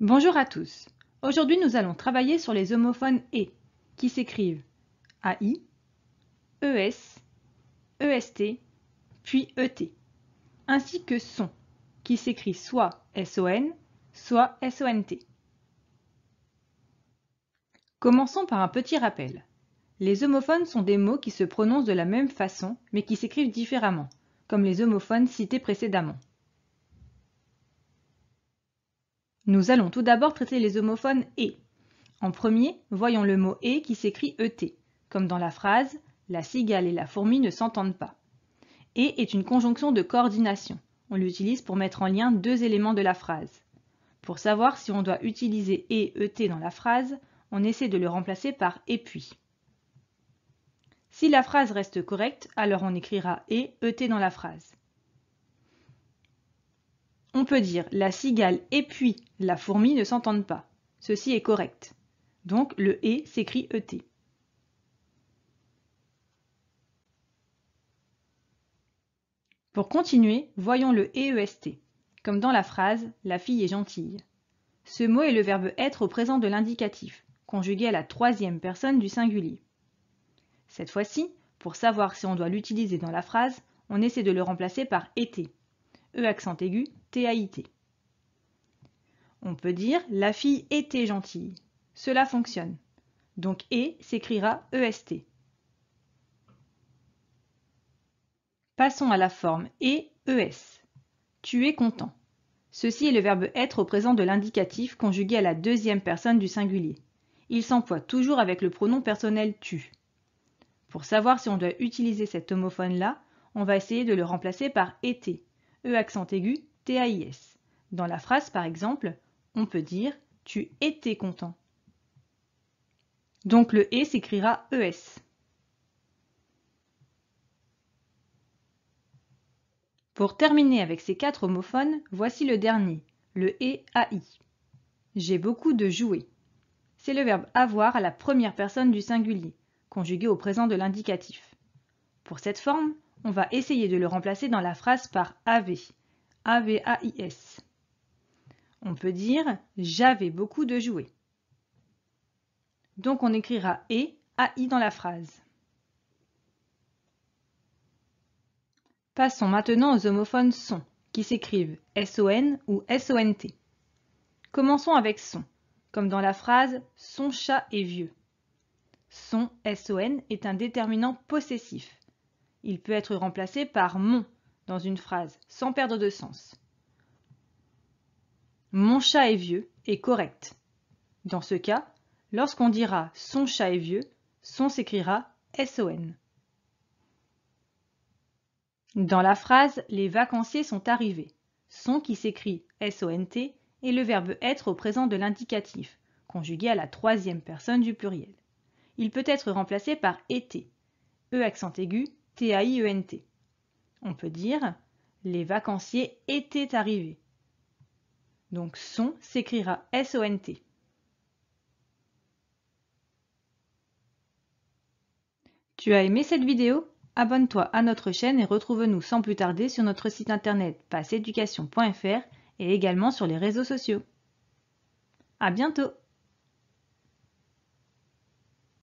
Bonjour à tous. Aujourd'hui, nous allons travailler sur les homophones E qui s'écrivent AI, ES, EST, puis ET, ainsi que son qui s'écrit soit SON, soit SONT. Commençons par un petit rappel. Les homophones sont des mots qui se prononcent de la même façon mais qui s'écrivent différemment, comme les homophones cités précédemment. Nous allons tout d'abord traiter les homophones et. En premier, voyons le mot et qui s'écrit et, comme dans la phrase La cigale et la fourmi ne s'entendent pas. Et est une conjonction de coordination. On l'utilise pour mettre en lien deux éléments de la phrase. Pour savoir si on doit utiliser e et et dans la phrase, on essaie de le remplacer par et puis. Si la phrase reste correcte, alors on écrira e et et dans la phrase. On peut dire la cigale et puis la fourmi ne s'entendent pas. Ceci est correct. Donc le et s'écrit et. Pour continuer, voyons le 'est'. E comme dans la phrase La fille est gentille. Ce mot est le verbe être au présent de l'indicatif, conjugué à la troisième personne du singulier. Cette fois-ci, pour savoir si on doit l'utiliser dans la phrase, on essaie de le remplacer par été. E accent aigu, T-A-I-T. On peut dire la fille était gentille. Cela fonctionne. Donc et s'écrira EST. Passons à la forme E, ES. Tu es content. Ceci est le verbe être au présent de l'indicatif conjugué à la deuxième personne du singulier. Il s'emploie toujours avec le pronom personnel tu. Pour savoir si on doit utiliser cet homophone-là, on va essayer de le remplacer par été. E E accent aigu, t a i s. Dans la phrase, par exemple, on peut dire Tu étais content. Donc le E s'écrira ES. Pour terminer avec ces quatre homophones, voici le dernier, le E a i. J'ai beaucoup de jouets. C'est le verbe avoir à la première personne du singulier, conjugué au présent de l'indicatif. Pour cette forme, on va essayer de le remplacer dans la phrase par AV, A-V-A-I-S. On peut dire j'avais beaucoup de jouets. Donc on écrira E-A-I dans la phrase. Passons maintenant aux homophones son, qui s'écrivent SON ou SONT. Commençons avec son, comme dans la phrase son chat est vieux. Son, SON, est un déterminant possessif. Il peut être remplacé par mon dans une phrase sans perdre de sens. Mon chat est vieux est correct. Dans ce cas, lorsqu'on dira son chat est vieux, son s'écrira SON. Dans la phrase les vacanciers sont arrivés, son qui s'écrit SONT et le verbe être au présent de l'indicatif, conjugué à la troisième personne du pluriel. Il peut être remplacé par été, e, e accent aigu, E On peut dire les vacanciers étaient arrivés. Donc son s'écrira S-O-N-T. Tu as aimé cette vidéo Abonne-toi à notre chaîne et retrouve-nous sans plus tarder sur notre site internet passeducation.fr et également sur les réseaux sociaux. À bientôt